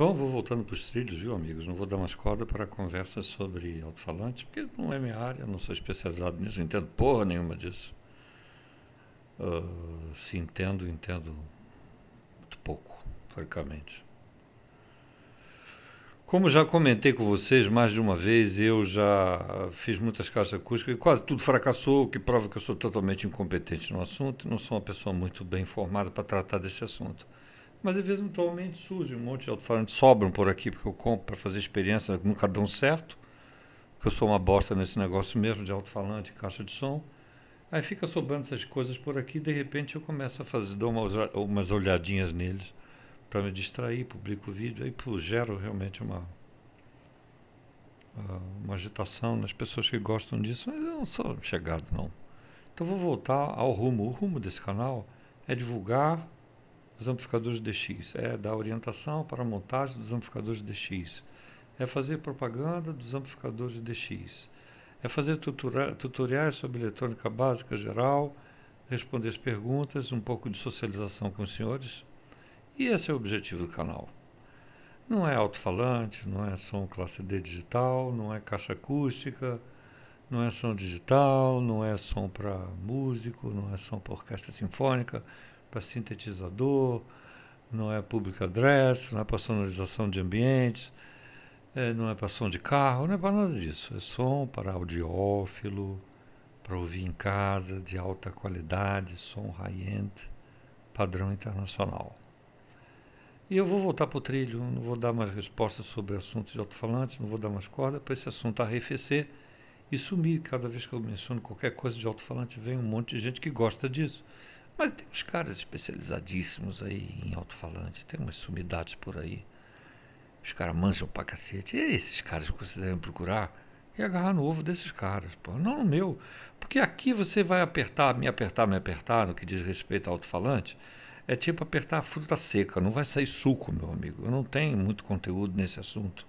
Bom, vou voltando para os trilhos, viu, amigos? Não vou dar umas cordas para conversa sobre alto-falante, porque não é minha área, não sou especializado nisso, não entendo porra nenhuma disso. Uh, se entendo, entendo muito pouco, francamente. Como já comentei com vocês mais de uma vez, eu já fiz muitas caixas acústicas e quase tudo fracassou, o que prova que eu sou totalmente incompetente no assunto e não sou uma pessoa muito bem informada para tratar desse assunto mas eventualmente surge um monte de alto-falantes sobram por aqui, porque eu compro para fazer experiência, nunca dão certo, porque eu sou uma bosta nesse negócio mesmo de alto-falante, caixa de som. Aí fica sobrando essas coisas por aqui, de repente eu começo a fazer, dou umas, umas olhadinhas neles para me distrair, publico o vídeo, aí pô, gero realmente uma, ah, uma agitação nas pessoas que gostam disso, mas eu não sou chegado não. Então vou voltar ao rumo. O rumo desse canal é divulgar dos amplificadores DX, é dar orientação para a montagem dos amplificadores DX, é fazer propaganda dos amplificadores DX, é fazer tutoriais sobre eletrônica básica geral, responder as perguntas, um pouco de socialização com os senhores. E esse é o objetivo do canal. Não é alto-falante, não é som classe D digital, não é caixa acústica, não é som digital, não é som para músico, não é som para orquestra sinfônica para sintetizador, não é public address, não é para sonorização de ambientes, é, não é para som de carro, não é para nada disso. É som para audiófilo, para ouvir em casa, de alta qualidade, som high-end, padrão internacional. E eu vou voltar para o trilho, não vou dar mais respostas sobre assuntos de alto-falante, não vou dar mais corda para esse assunto arrefecer e sumir. Cada vez que eu menciono qualquer coisa de alto-falante, vem um monte de gente que gosta disso. Mas tem uns caras especializadíssimos aí em alto-falante, tem umas sumidades por aí. Os caras manjam pra cacete. E esses caras que vocês devem procurar e é agarrar no ovo desses caras, pô. Não no meu. Porque aqui você vai apertar, me apertar, me apertar, no que diz respeito ao alto-falante. É tipo apertar a fruta seca, não vai sair suco, meu amigo. Eu não tenho muito conteúdo nesse assunto.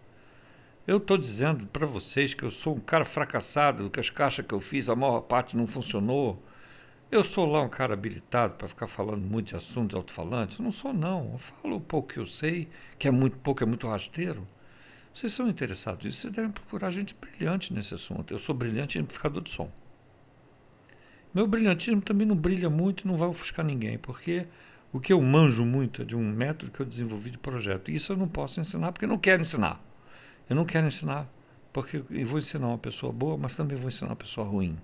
Eu estou dizendo para vocês que eu sou um cara fracassado, que as caixas que eu fiz, a maior parte não funcionou. Eu sou lá um cara habilitado para ficar falando muito de assuntos alto-falantes? Não sou, não. Eu falo o pouco que eu sei, que é muito pouco, é muito rasteiro. Vocês são interessados nisso, vocês devem procurar gente brilhante nesse assunto. Eu sou brilhante em amplificador de som. Meu brilhantismo também não brilha muito e não vai ofuscar ninguém, porque o que eu manjo muito é de um método que eu desenvolvi de projeto. E isso eu não posso ensinar porque eu não quero ensinar. Eu não quero ensinar porque eu vou ensinar uma pessoa boa, mas também vou ensinar uma pessoa ruim.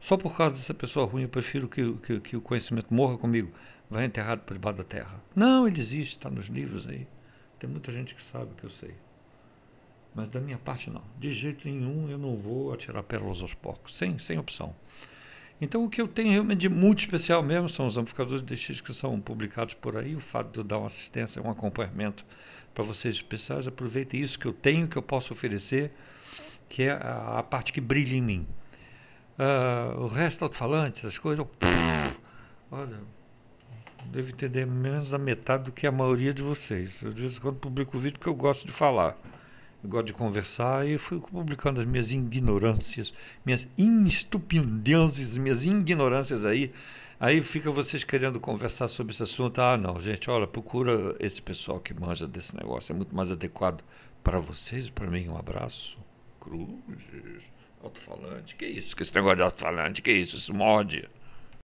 Só por causa dessa pessoa ruim eu prefiro que, que, que o conhecimento morra comigo, vai enterrado por debaixo da terra. Não, ele existe, está nos livros aí. Tem muita gente que sabe que eu sei. Mas da minha parte, não. De jeito nenhum eu não vou atirar pérolas aos porcos, sem, sem opção. Então, o que eu tenho realmente de muito especial mesmo são os amplificadores de DX que são publicados por aí. O fato de eu dar uma assistência, um acompanhamento para vocês especiais, aproveitem isso que eu tenho, que eu posso oferecer, que é a, a parte que brilha em mim. Uh, o resto alto-falante, as coisas. Olha, devo entender menos da metade do que a maioria de vocês. Eu, de vez em quando publico vídeo porque eu gosto de falar. Eu gosto de conversar e fui publicando as minhas ignorâncias, minhas estupidezes, minhas ignorâncias aí. Aí fica vocês querendo conversar sobre esse assunto. Ah, não, gente, olha, procura esse pessoal que manja desse negócio. É muito mais adequado para vocês. e Para mim, um abraço cruzes, alto-falante, que isso? Que esse negócio de alto-falante, que isso? Isso mod.